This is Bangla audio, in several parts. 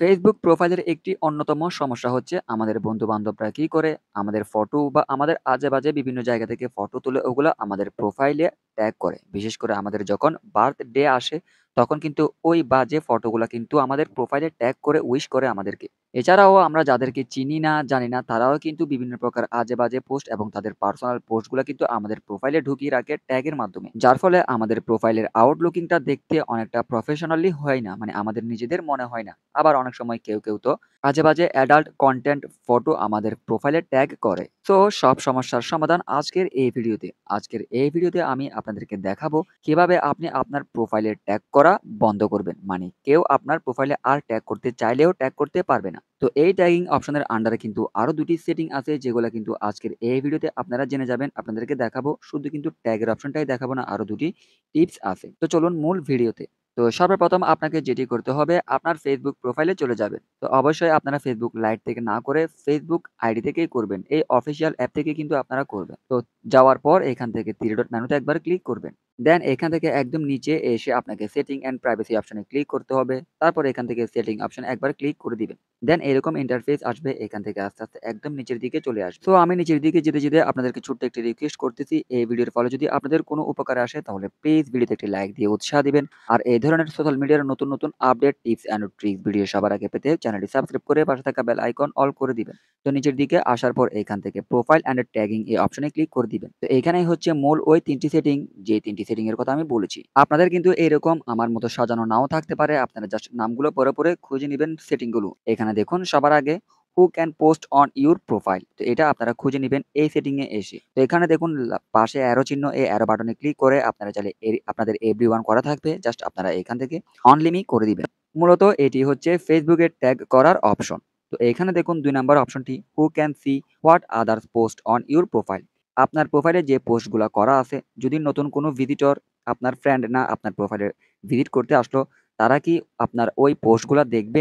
ফেসবুক প্রোফাইলের একটি অন্যতম সমস্যা হচ্ছে আমাদের বন্ধু বান্ধবরা কি করে আমাদের ফটো বা আমাদের আজে বাজে বিভিন্ন জায়গা থেকে ফটো তুলে ওগুলো আমাদের প্রোফাইলে ট্যাগ করে বিশেষ করে আমাদের যখন বার্থ ডে আসে তখন কিন্তু ওই বাজে ফটোগুলো কিন্তু আমাদের প্রোফাইলে ট্যাগ করে উইশ করে আমাদেরকে এছাড়াও আমরা যাদেরকে চিনি না জানি না তারাও কিন্তু বিভিন্ন প্রকার আজে বাজে পোস্ট এবং তাদের পার্সোনাল পোস্টগুলো কিন্তু আমাদের প্রোফাইলে ঢুকিয়ে রাখে ট্যাগের মাধ্যমে যার ফলে আমাদের প্রোফাইলের আউটলুকিংটা দেখতে অনেকটা প্রফেশনালি হয় না মানে আমাদের নিজেদের মনে হয় না আবার অনেক সময় কেউ কেউ তো আজে বাজে অ্যাডাল্ট কন্টেন্ট ফটো আমাদের প্রোফাইলে ট্যাগ করে তো সব সমস্যার সমাধান আজকের এই ভিডিওতে আজকের এই ভিডিওতে আমি আপনাদেরকে দেখাবো কিভাবে আপনি আপনার প্রোফাইলে ট্যাগ করা বন্ধ করবেন মানে কেউ আপনার প্রোফাইলে আর ট্যাগ করতে চাইলেও ট্যাগ করতে পারবে না তো এই ট্যাগিং অপশনের আন্ডারে কিন্তু আরও দুটি সেটিং আছে যেগুলো কিন্তু আজকের এই ভিডিওতে আপনারা জেনে যাবেন আপনাদেরকে দেখাবো শুধু কিন্তু ট্যাগের অপশনটাই দেখাবো না আরও দুটি টিপস আছে তো চলুন মূল ভিডিওতে তো সর্বপ্রথম আপনাকে যেটি করতে হবে আপনার ফেসবুক প্রোফাইলে চলে যাবেন তো অবশ্যই আপনারা ফেসবুক লাইট থেকে না করে ফেসবুক আইডি থেকেই করবেন এই অফিসিয়াল অ্যাপ থেকে কিন্তু আপনারা করবেন তো যাওয়ার পর এখান থেকে তিরিডট ডট একবার ক্লিক করবেন দেন এখান থেকে একদম নিচে এসে আপনাকে সেটিং অ্যান্ড প্রাইভেসি অপশনে ক্লিক করতে হবে তারপর এখান থেকে সেটিং অপশন একবার ক্লিক করে দিবেন দেন এরকম ইন্টারফেস আসবে এখান থেকে আস্তে আস্তে একদম নিচের দিকে চলে আসবে তো আমি নিচের দিকে যেতে যেতে আপনাদেরকে ছোট্ট একটি রিকোয়েস্ট করতেছি এই ভিডিওর ফলে যদি আপনাদের কোনো উপকার আসে তাহলে প্লিজ ভিডিওতে একটি লাইক দিয়ে উৎসাহ দিবেন আর এই ধরনের সোশ্যাল মিডিয়ার নতুন নতুন update tips and tricks video সবার আগে পেতে চ্যানেলটি সাবস্ক্রাইব করে পাশে থাকা বেল আইকন অল করে দিবেন তো নিচের দিকে আসার পর এখান থেকে প্রোফাইল অ্যান্ড ট্যাগিং এই অপশনে ক্লিক করে দিবেন তো এখানেই হচ্ছে মূল ওই তিনটি সেটিং যে তিনটি সেটিং এর কথা আমি বলেছি আপনাদের কিন্তু এরকম আমার মতো সাজানো নাও থাকতে পারে আপনারা জাস্ট নামগুলো পরে পরে খুঁজে নেবেন গুলো এখানে দেখুন সবার আগে who can post on your profile তো এটা আপনারা খুঁজে নেবেন এই সেটিংয়ে এসে তো এখানে দেখুন পাশে অ্যারো চিহ্ন এই অ্যারো বাটনে ক্লিক করে আপনারা চাইলে আপনাদের এভরি ওয়ান করা থাকবে জাস্ট আপনারা এখান থেকে অনলিমি করে দিবেন মূলত এটি হচ্ছে ফেসবুকে ট্যাগ করার অপশন তো এখানে দেখুন দুই নম্বর অপশনটি who can see what others post on your profile আপনার প্রোফাইলে যে পোস্টগুলো করা আছে যদি নতুন কোনো ভিজিটর আপনার ফ্রেন্ড না আপনার প্রোফাইলে ভিজিট করতে আসলো তারা কি আপনার ওই পোস্টগুলো দেখবে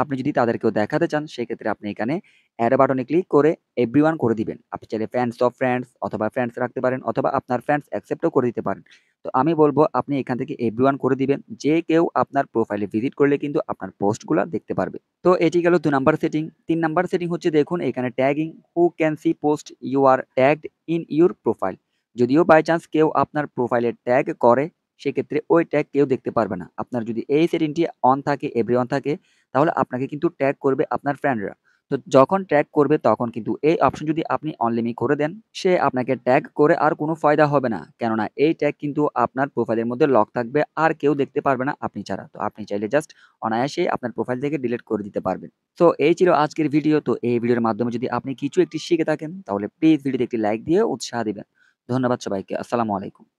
আপনি যদি তাদেরকেও দেখাতে চান সেক্ষেত্রে আপনি এখানে অ্যাড বাটনে ক্লিক করে এভরি করে দিবেন আপনি চাইলে ফ্যান্স অফ ফ্রেন্ডস অথবা ফ্রেন্ডস রাখতে পারেন অথবা আপনার ফ্রেন্ডস অ্যাকসেপ্টও করে দিতে পারেন তো আমি বলবো আপনি এখান থেকে এভরি করে দিবেন যে কেউ আপনার প্রোফাইলে ভিজিট করলে কিন্তু আপনার পোস্টগুলো দেখতে পারবে তো এটি গেল দু নাম্বার সেটিং তিন নাম্বার সেটিং হচ্ছে দেখুন এখানে tagging who can see post you are tagged in your profile যদিও বাই চান্স কেউ আপনার প্রোফাইলে ট্যাগ করে সেক্ষেত্রে ওই ট্যাগ কেউ দেখতে পারবে না আপনার যদি এই সেটিংটি অন থাকে এভরি অন থাকে তাহলে আপনাকে কিন্তু ট্যাগ করবে আপনার ফ্রেন্ডরা তো যখন ট্যাগ করবে তখন কিন্তু এই অপশন যদি আপনি অনলিমি করে দেন সে আপনাকে ট্যাগ করে আর কোনো ফায়দা হবে না কেননা এই ট্যাগ কিন্তু আপনার প্রোফাইলের মধ্যে লক থাকবে আর কেউ দেখতে পারবে না আপনি ছাড়া তো আপনি চাইলে জাস্ট অনায়াসে আপনার প্রোফাইল থেকে ডিলিট করে দিতে পারবেন তো এই ছিল আজকের ভিডিও তো এই ভিডিওর মাধ্যমে যদি আপনি কিছু একটি শিখে থাকেন তাহলে প্লিজ ভিডিওতে একটি লাইক দিয়ে উৎসাহ দিবেন ধন্যবাদ সবাইকে আসসালামু আলাইকুম